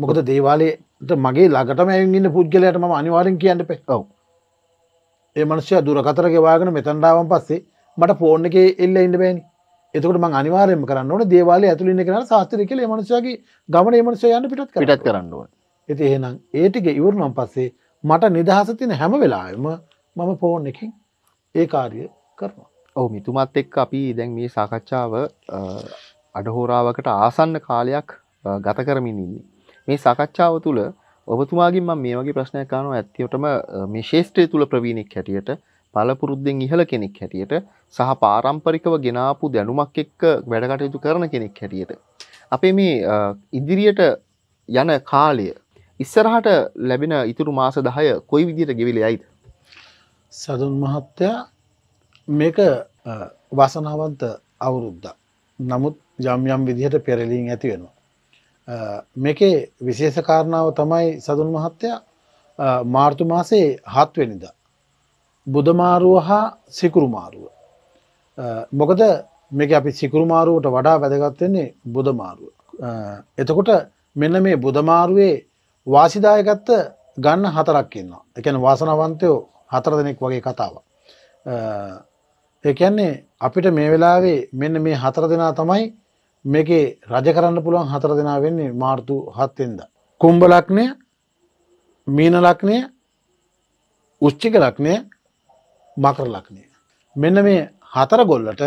මොකද දේවාලයට මගේ ලගටම ඇවිගන්න පුද්ගලයට ම අනිවාරෙන් කියන්න පෙක්කව. ඒ මනුෂ්‍ය දුර කතර ගෙවාගෙන මෙතන්ඩාවන් පස්සේ මට පෝර්ණ එක එල්ල ඉන්න බෑනිි එතකට මං අනිවාරයම කරන්න ඕන දේවාල ඇතුලින්න කෙන සාස්තර කියල මනුසයාගේ ගමන මනුස යන්න පිටත් පිටත් කරන්න ඕන ඇති එහෙනම් ඒටික ඉවරනම් පස්සේ මට නිදහස තින හැම වෙලාම මම පෝන් එකින් ඒ කාරය කරනවා ඔහු මිතුමත් එක් අපි දැන් මේ සාකච්ඡාව අඩහෝරාවකට ආසන්න කාලයක් ගත කරමින් ඉන්නේ මේ සාකච්ඡාව තුළ ඔබතුමාගින් මේ වගේ ප්‍රශ්නයකානු ඇත්තිවටම මේ ශේෂත්‍රය තුළ ප්‍රවීණෙක් හැටියට පළපුරුද්දෙන් ඉහළ කෙනෙක් හැටියට සහ පාරම්පරිකව ගෙනාපු දැනුමක් එක්ක වැඩකටයුතු කරන කෙනෙක් හැටියට. අපේ මේ ඉදිරියට යන කාලය ඉස්සරහට ලැබෙන ඉතුරු මාස දහය කොයි විදියට ගෙවිල යයිද. සදුන් මහත්තයා මේක වසනාවන්ත අවුරුද්ද. නමුත් යම්යම් විදිහට පෙරලීන් ඇති වෙනවා. මේකේ විශේෂකාරණාව තමයි සදුන් මහත්තයා මාර්තු මාසේ හත්වෙනිදා බුදමාරුව හා සිකුරුමාරුව. මොකද මේක අපි සිකුරුමාරුවට වඩා වැදගත්වෙන්නේ බුදමාරුව. එතකොට මෙන්න මේ බුදමාරුවේ වාසිදායගත්ත ගන්න හතරක් ඉන්නවා. එකන වාසනවන්තයෝ හතර දෙනෙක් වගේ කතාව. ඒකන්නේ අපිට මේ වෙලාවේ මෙන්න මේ හතර දෙනා තමයි මේකේ රජ කරන්න පුළුවන් හතර දෙනා වෙන්නේ මාර්තු හත්තෙන්ද. කුම්ඹ ලක්නය මීන ලක්නය උච්චික ලක්නය මකර ලක්නය. මෙන්න මේ හතර ගොල්ලට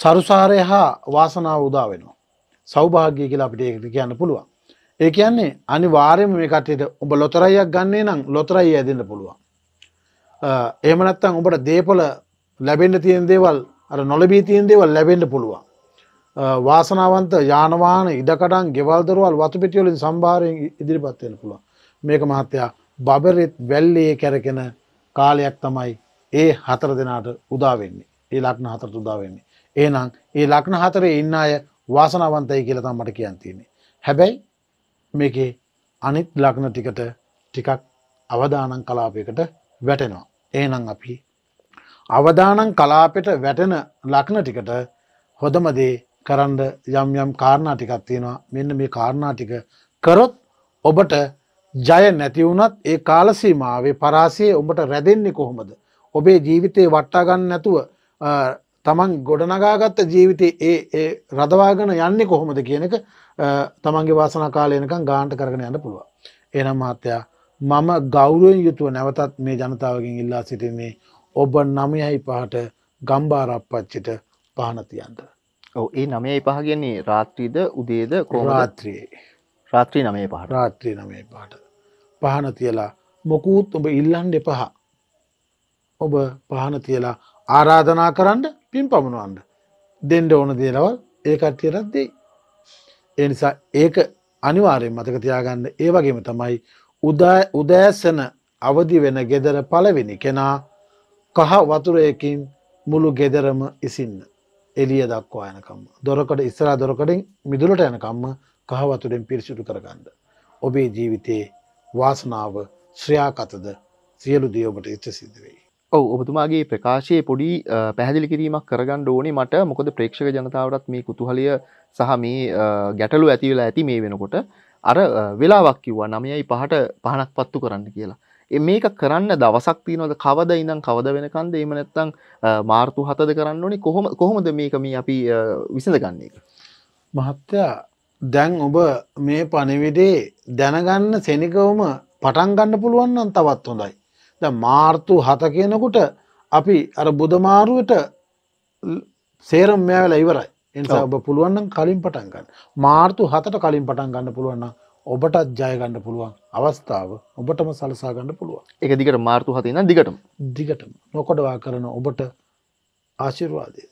සරුසාරය හා වාසනාව උදා වෙනවා. සෞභාග්‍ය කියලා අපිට ඒකට කියන්න පුළුවන්. ඒ කියන්නේ අනි වාරයම මේ කටයට ඔබ ලොතරයියක් ගන්නේ නම් ලොතරයි ඇදන්න පුළුවන්. එහමනත්තන් ඔබට දේපල ලැබෙන්ට තියෙන් දේවල් අර නොලබී තියෙන් දේවල් ලැබෙන්ට පුළුවන්. වාසනාවන්ත යානවාන ඉඩකටන් ගෙවල්දරවල් වතු පිටියොලින් සම්භාරයෙන් ඉදිරිපත්වෙන පුළුව. මේක මහත්තයා බබරෙත් වැල්ලේ කැරකෙන කාලයක් තමයි ඒ හතර දෙනාට උදාවෙන්නේ ඒ ලක්න හතර උදාවෙන්නේ. ඒනම් ඒ ලක්න හතරේ ඉන්න අය වාසනාවන්තයි කියලතම් මට කියන්තින්නේ. හැබැයි මේකේ අනිත් ලක්න ටිකට ටිකක් අවධානං කලාපයකට වැටෙනවා. ඒනම් අපි අවධානං කලාපෙට වැටෙන ලක්න ටිකට හොදමදේ කරන්න යම් යම් කාරණා ටිකක් තියෙනවා මෙන්න මේ කාරණා ටික කරොත් ඔබට ජය නැතිවුනත් ඒ කාලසීමාවේ පරාසයේ ඔබට රැදෙන්නේ කොහොමද ඔබේ ජීවිතේ වට්ටාගන්න නැතුව තමන් ගොඩනගාගත්ත ජීවිතේ ඒ රදවාගෙන යන්නේ කොහොමද කියන එක තමන්ගේ වාසන කාලයනකම් ගාන්ට කරගෙන යන්න පුළුවන්. එනම් මහත්තයා මම ගෞරුවෙන් යුතුව නැවතත් මේ ජනතාවකින් ඉල්ලා සිටින්නේ ඔබ නමයයි පහට ගම්බාරප්පච්චිට පානතියන්ට. ඔව ඒ නමය පහගන්නේ රාත්‍රීද උදේද කොරාත්‍රයේ රාත්‍රී නමේ පහ රාත්‍රී නමේ පාට පහන තියලා මොකූත් ඔබ ඉල්ලන්ඩ එපහා ඔබ පහන තියලා ආරාධනා කරන්න පින් පමණුවන්ඩ. දෙන්ඩ ඕන දේලවල් ඒකට්ටියටත් දෙයි. එනිසා ඒක අනිවාරයෙන් මතක තියාගන්න ඒ වගේම තමයි උදෑසන අවදි වෙන ගෙදර පලවෙනි කෙනා කහ වතුරයකින් මුළු ගෙදරම ඉසින්න. එලිය දක්වා යනකම්ම දොරකට ඉස්සරා දොරකඩින් මිදුලට යනකම්ම කහවතුරෙන් පිරිසිුටු කරගන්න. ඔබේ ජීවිතයේ වාසනාව ශ්‍රයාකතද සියලු දියෝබට ඉච්ච සිදුවෙයි. ඔව ඔබතුමාගේ ප්‍රකාශයේ පොඩි පැහැදිලි කිරීමක් කරගන්න ඕනේ මට මොකද ප්‍රේක්ෂක ජනතාවටත් මේ කුතුහලය සහ මේ ගැටලු ඇති වෙලා ඇති මේ වෙනකොට අර වෙලාවක් කිව්වා 9යි 5ට පහනක් පත්තු කරන්න කියලා. මේක කරන්න දවසක් තියෙනවද කවද ඉඳන් කවද වෙනකන්ද එහෙම නැත්නම් මාර්තු 7ද කරන්න ඕනේ කොහොම කොහොමද මේක මේ අපි විසඳගන්නේ මහත්තයා දැන් ඔබ මේ පණිවිඩේ දැනගන්න සෙනිකවම පටන් ගන්න පුළුවන් නම් තවත් හොඳයි. ද මාර්තු හත කියනකුට අපි අර බුදමාරුවට සේරම් මෑවල ඉවරයි එනිසා ඔබ පුළුවන්න කලින් පටන්ගන්න මාර්තු හතට කලින් පටන් ගන්න පුළුවන්න ඔබටත් ජයගන්න පුළුවන් අවස්ථාව ඔබටම සලසා ගන්න පුළුවන් එක දිගට මාර්තු හතන දිගටම දිගටම නොකොඩවා කරන ඔබට ආශිර්වාදය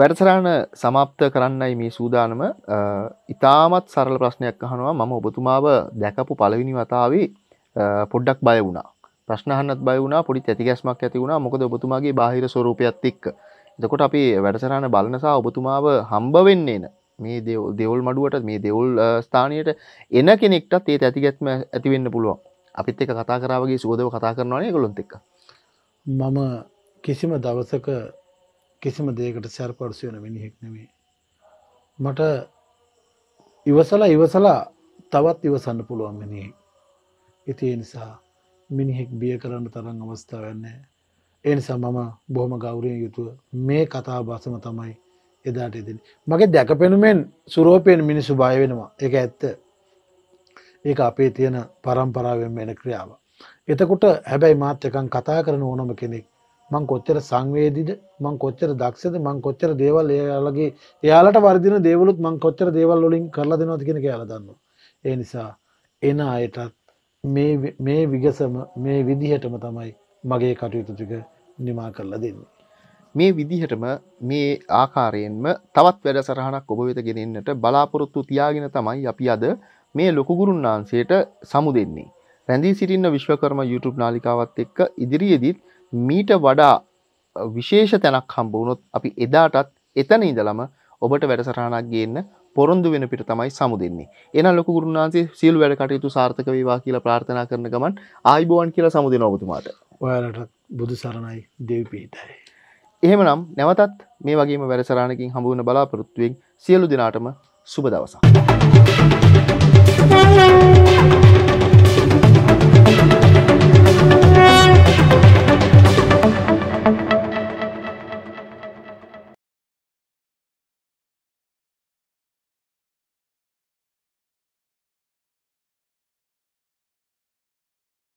වැඩසරාණ සමාප්ත කරන්නයි මේ සූදානම ඉතාමත් සරල ප්‍රශ්නයක් අහනවා මම ඔබතුමාව දැකපු පළවිනි වතාවේ පොඩ්ඩක් බය වුණා ප්‍රශ්නහන්නත් බය වුණා පොඩි තැතිගැස්මක් ඇති වුණා මොකද ඔබතුමාගේ බාහිර ස්වරූපයත් එක්ක. එතකොට අපි වැඩසටහන බලන සහ ඔබතුමාව හම්බ වෙන්නේ න මේ දෙවල් මඩුවට මේ දෙවල් ස්ථානයට එන කෙනෙක්ටත් ඒ තැතිගැත්ම ඇති වෙන්න පුළුවන්. අපිත් එක කතා කරාවගේ සුවදව කතා කරනවානේ ගොලොත් එක්ක. මම කිසිම දවසක කිසිම දේකට සැරපර්සු වෙන මිනිහෙක් නෙමේ. මට ඉවසලා ඉවසලා තවත් ඉවසන්න පුළුවන් මිනිහෙක්. ඉතිේ නිසා මිනිහෙක් බිය කරන්න තරන් අවස්ථාවන්නේ. ඒ නිසා මම බොහොම ගෞරයෙන් යුතුව මේ කතා බසම තමයි එදාට ඉදින්. මගේ දැකපෙනුමෙන් සුරෝපයෙන් මිනිසු බය වෙනවා එක ඇත්ත. ඒක අපේ තියෙන පරම්පරාවෙන් වෙන ක්‍රියාව. එතකොට හැබැයි මාත් එකන් කතා කරන ඕනම කෙනෙක් මං කොච්චර සංවේදිද මං කොච්චර දක්ෂද මං කොච්චර දේවල් එයාලගේ එයාලට වර්දින දේවලුත් මං කොච්චර දේවල් වලින් කරලා දෙනවති කෙන කියලා දන්න. ඒ නිසා එන අයටත් මේ විගසම මේ විදිහටම තමයි මගේ කටයුතු ටික නිමා කරලා දෙන්නේ. මේ විදිහටම මේ ආකාරයෙන්ම තවත් වැඩ සරහනක් ඔබ වෙත ගෙනෙන්නට බලාපොරොත්තු තියාගෙන තමයි අපි අද මේ ලොකුගුරුන් වහන්සේට සමු දෙන්නේ. රැඳී සිටින්න විශ්වකර්ම YouTube නාලිකාවත් එක්ක ඉදිරියේදීත් මීට වඩා විශේෂ තැනක් හම්බ වුණොත් අපි එදාටත් එතන ඉඳලම ඔබට වැඩසටහනක් ගේන්න පොරොන්දු වෙන පිට තමයි සමුදෙන්නේ. එහෙනම් ලොකු ගුරුන් වහන්සේ සියලු වැඩ කටයුතු සාර්ථක වේවා කියලා ප්‍රාර්ථනා කරන ගමන් ආයිබෝවන් කියලා සමුදෙනවා ඔබතුමාට. ඔයාලටත් බුදු සරණයි දෙවි පීඨයි. එහෙමනම් නැවතත් මේ වගේම වැඩසටහනකින් හමු වෙන බලාපොරොත්තුෙන් සියලු දෙනාටම සුබ දවසක්.